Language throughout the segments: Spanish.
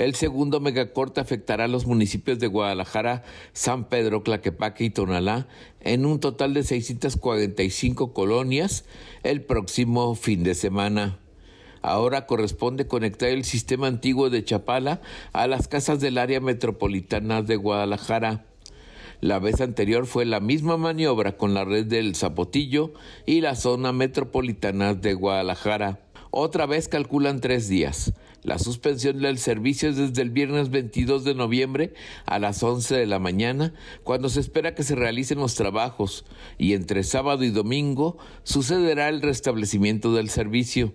El segundo megacorte afectará a los municipios de Guadalajara, San Pedro, Claquepaque y Tonalá en un total de 645 colonias el próximo fin de semana. Ahora corresponde conectar el sistema antiguo de Chapala a las casas del área metropolitana de Guadalajara. La vez anterior fue la misma maniobra con la red del Zapotillo y la zona metropolitana de Guadalajara. Otra vez calculan tres días. La suspensión del servicio es desde el viernes 22 de noviembre a las 11 de la mañana, cuando se espera que se realicen los trabajos, y entre sábado y domingo sucederá el restablecimiento del servicio.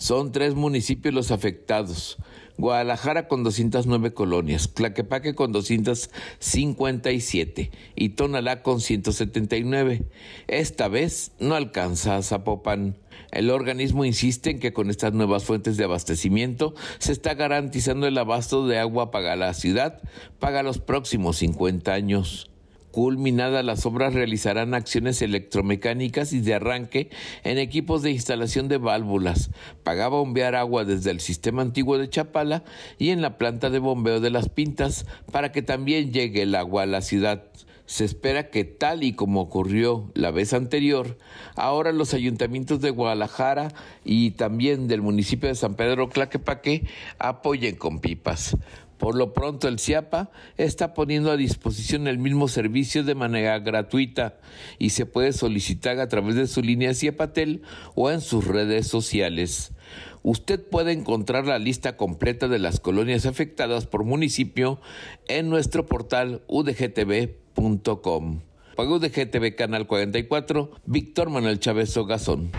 Son tres municipios los afectados. Guadalajara con 209 colonias, Tlaquepaque con 257 y Tonalá con 179. Esta vez no alcanza Zapopan. El organismo insiste en que con estas nuevas fuentes de abastecimiento se está garantizando el abasto de agua para la ciudad para los próximos 50 años. Culminadas las obras realizarán acciones electromecánicas y de arranque en equipos de instalación de válvulas. Pagaba bombear agua desde el sistema antiguo de Chapala y en la planta de bombeo de Las Pintas para que también llegue el agua a la ciudad. Se espera que tal y como ocurrió la vez anterior, ahora los ayuntamientos de Guadalajara y también del municipio de San Pedro Claquepaque apoyen con pipas. Por lo pronto, el CIAPA está poniendo a disposición el mismo servicio de manera gratuita y se puede solicitar a través de su línea CIAPATEL o en sus redes sociales. Usted puede encontrar la lista completa de las colonias afectadas por municipio en nuestro portal udgtv.com. Para UDGTV Canal 44, Víctor Manuel Chávez Ogazón.